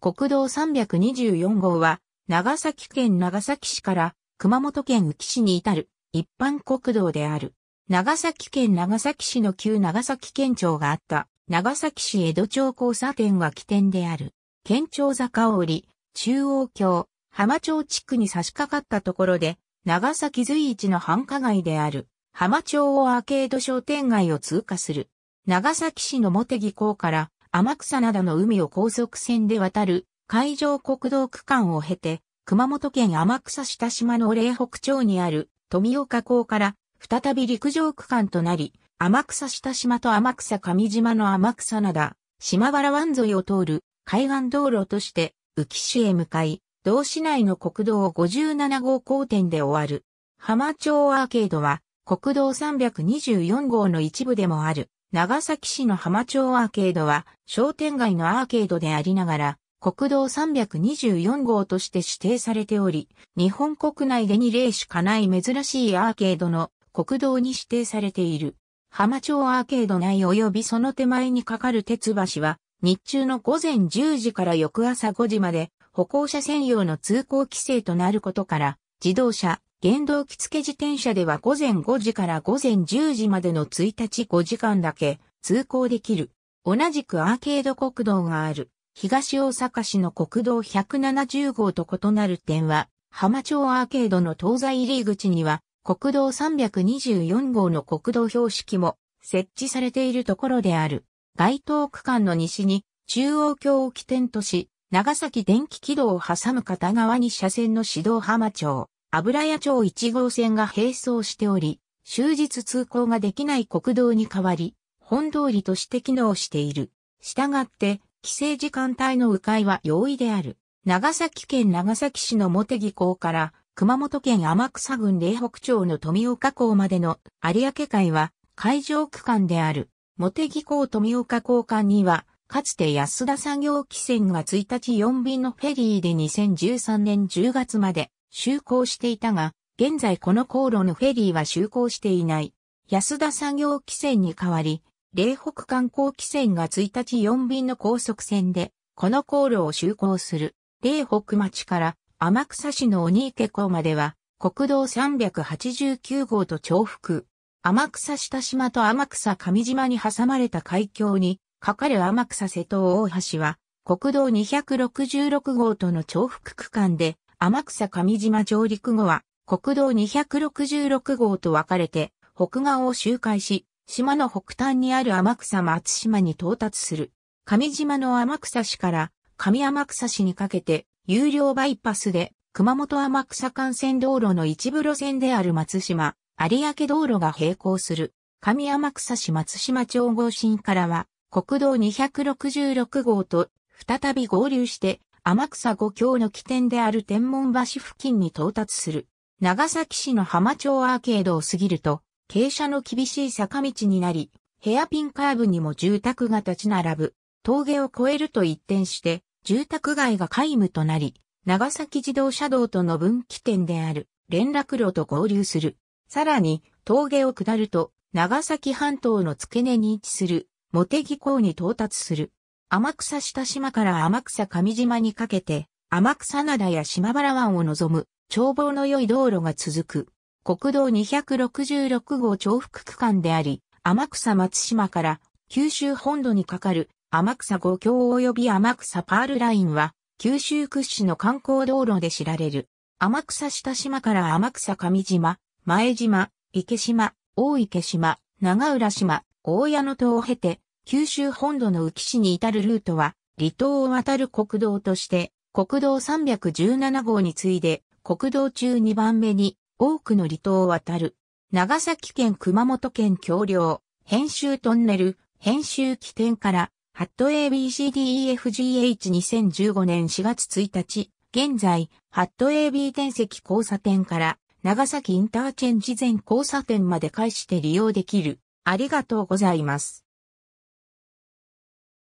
国道324号は、長崎県長崎市から熊本県宇城市に至る一般国道である。長崎県長崎市の旧長崎県庁があった長崎市江戸町交差点は起点である。県庁坂を降り、中央橋、浜町地区に差し掛かったところで、長崎随一の繁華街である浜町をアーケード商店街を通過する。長崎市の茂木港から天草灘の海を高速船で渡る海上国道区間を経て、熊本県天草下島の霊北町にある富岡港から再び陸上区間となり、天草下島と天草上島の天草灘、島原湾沿いを通る海岸道路として浮市へ向かい、同市内の国道57号交点で終わる。浜町アーケードは国道324号の一部でもある長崎市の浜町アーケードは商店街のアーケードでありながら、国道324号として指定されており、日本国内で2例しかない珍しいアーケードの国道に指定されている。浜町アーケード内及びその手前にかかる鉄橋は、日中の午前10時から翌朝5時まで歩行者専用の通行規制となることから、自動車、原動機付自転車では午前5時から午前10時までの1日5時間だけ通行できる。同じくアーケード国道がある東大阪市の国道170号と異なる点は浜町アーケードの東西入り口には国道324号の国道標識も設置されているところである。該当区間の西に中央橋を起点とし、長崎電気軌道を挟む片側に車線の指導浜町、油屋町1号線が並走しており、終日通行ができない国道に変わり、本通りとして機能している。したがって、規制時間帯の迂回は容易である。長崎県長崎市の茂木港から、熊本県天草郡霊北町の富岡港までの有明海は海上区間である。茂木港富岡港間には、かつて安田産業汽船が1日4便のフェリーで2013年10月まで就航していたが、現在この航路のフェリーは就航していない。安田産業汽船に代わり、霊北観光汽船が1日4便の高速船で、この航路を就航する。霊北町から天草市の鬼池港までは、国道389号と重複。天草下島と天草上島に挟まれた海峡に、かかる天草瀬戸大橋は、国道266号との重複区間で、天草上島上陸後は、国道266号と分かれて、北岸を周回し、島の北端にある天草松島に到達する。上島の天草市から上天草市にかけて、有料バイパスで、熊本天草幹線道路の一部路線である松島、有明道路が並行する。上天草市松島町合新からは、国道266号と再び合流して天草五郷の起点である天文橋付近に到達する。長崎市の浜町アーケードを過ぎると、傾斜の厳しい坂道になり、ヘアピンカーブにも住宅が立ち並ぶ。峠を越えると一転して、住宅街が皆無となり、長崎自動車道との分岐点である連絡路と合流する。さらに、峠を下ると、長崎半島の付け根に位置する、茂木港に到達する。天草下島から天草上島にかけて、天草灘や島原湾を望む、眺望の良い道路が続く、国道266号重複区間であり、天草松島から九州本土にかかる天草五峡及び天草パールラインは、九州屈指の観光道路で知られる。天草下島から天草上島、前島、池島、大池島、長浦島、大屋野島を経て、九州本土の浮市に至るルートは、離島を渡る国道として、国道317号に次いで、国道中2番目に多くの離島を渡る。長崎県熊本県橋梁、編集トンネル、編集起点から、ハット ABCDEFGH2015 年4月1日、現在、ハット AB 転籍交差点から、長崎インターチェンジ前交差点まで返して利用できる。ありがとうございます。